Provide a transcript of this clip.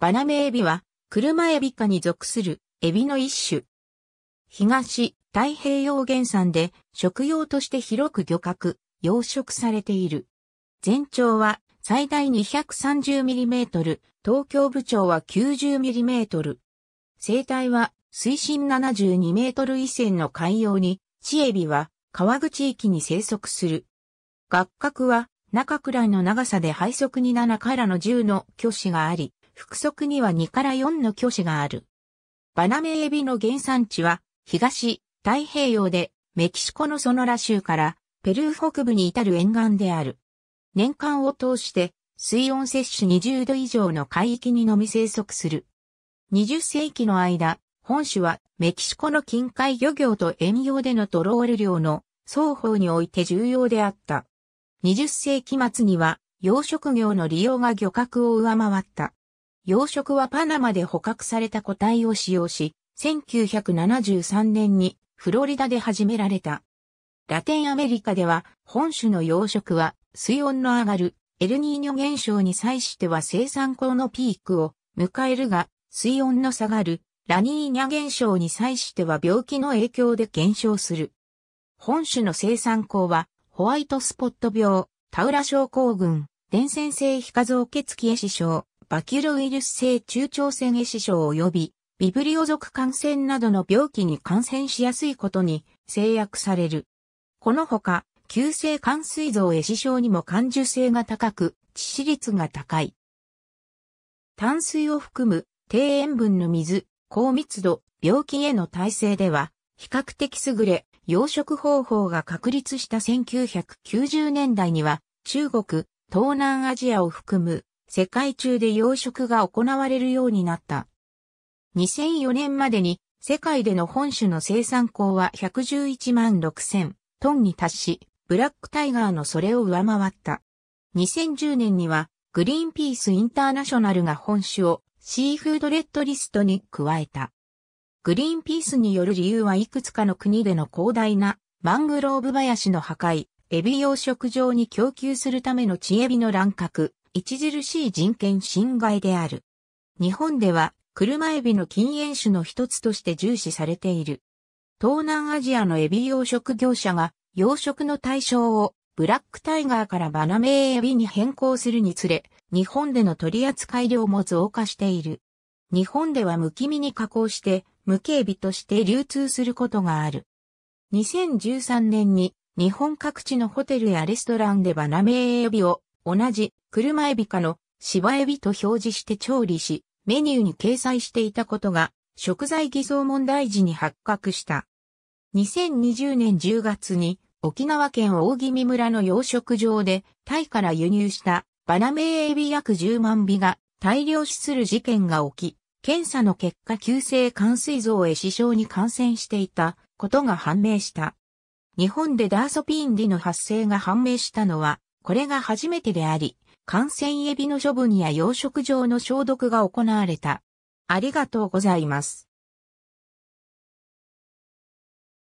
バナメエビは、車エビ科に属するエビの一種。東、太平洋原産で食用として広く漁獲、養殖されている。全長は最大 230mm、東京部長は 90mm。生態は水深 72m 以前の海洋に、チエビは川口域に生息する。学角は中くらいの長さで背側に7からの10の巨子があり、複足には2から4の巨子がある。バナメエビの原産地は、東、太平洋で、メキシコのソノラ州から、ペルー北部に至る沿岸である。年間を通して、水温摂取20度以上の海域にのみ生息する。20世紀の間、本種はメキシコの近海漁業と遠洋でのトロール量の双方において重要であった。20世紀末には養殖業の利用が漁獲を上回った。養殖はパナマで捕獲された個体を使用し、1973年にフロリダで始められた。ラテンアメリカでは本種の養殖は水温の上がるエルニーニョ現象に際しては生産高のピークを迎えるが水温の下がるラニーニャ現象に際しては病気の影響で減少する。本種の生産高はホワイトスポット病、タウラ症候群、伝染性非化造血気壊死症、バキュロウイルス性中腸腺壊死症及びビブリオ属感染などの病気に感染しやすいことに制約される。このほか、急性肝水臓壊死症にも感受性が高く、致死率が高い。淡水を含む低塩分の水、高密度、病気への耐性では、比較的優れ、養殖方法が確立した1990年代には、中国、東南アジアを含む世界中で養殖が行われるようになった。2004年までに世界での本種の生産口は111万6000トンに達し、ブラックタイガーのそれを上回った。2010年にはグリーンピースインターナショナルが本種をシーフードレッドリストに加えた。グリーンピースによる理由はいくつかの国での広大なマングローブ林の破壊、エビ養殖場に供給するための地エビの乱獲、著しい人権侵害である。日本では車エビの禁煙種の一つとして重視されている。東南アジアのエビ養殖業者が養殖の対象をブラックタイガーからバナメイエビに変更するにつれ、日本での取扱量も増加している。日本では無気味に加工して、無形エビとして流通することがある。2013年に日本各地のホテルやレストランでバナメイエビを同じ車エビ科の芝エビと表示して調理し、メニューに掲載していたことが食材偽装問題時に発覚した。2020年10月に沖縄県大宜味村の養殖場でタイから輸入したバナメイエビ約10万尾が大量死する事件が起き、検査の結果急性肝水臓へ死傷に感染していたことが判明した。日本でダーソピンディの発生が判明したのはこれが初めてであり、感染エビの処分や養殖場の消毒が行われた。ありがとうございます。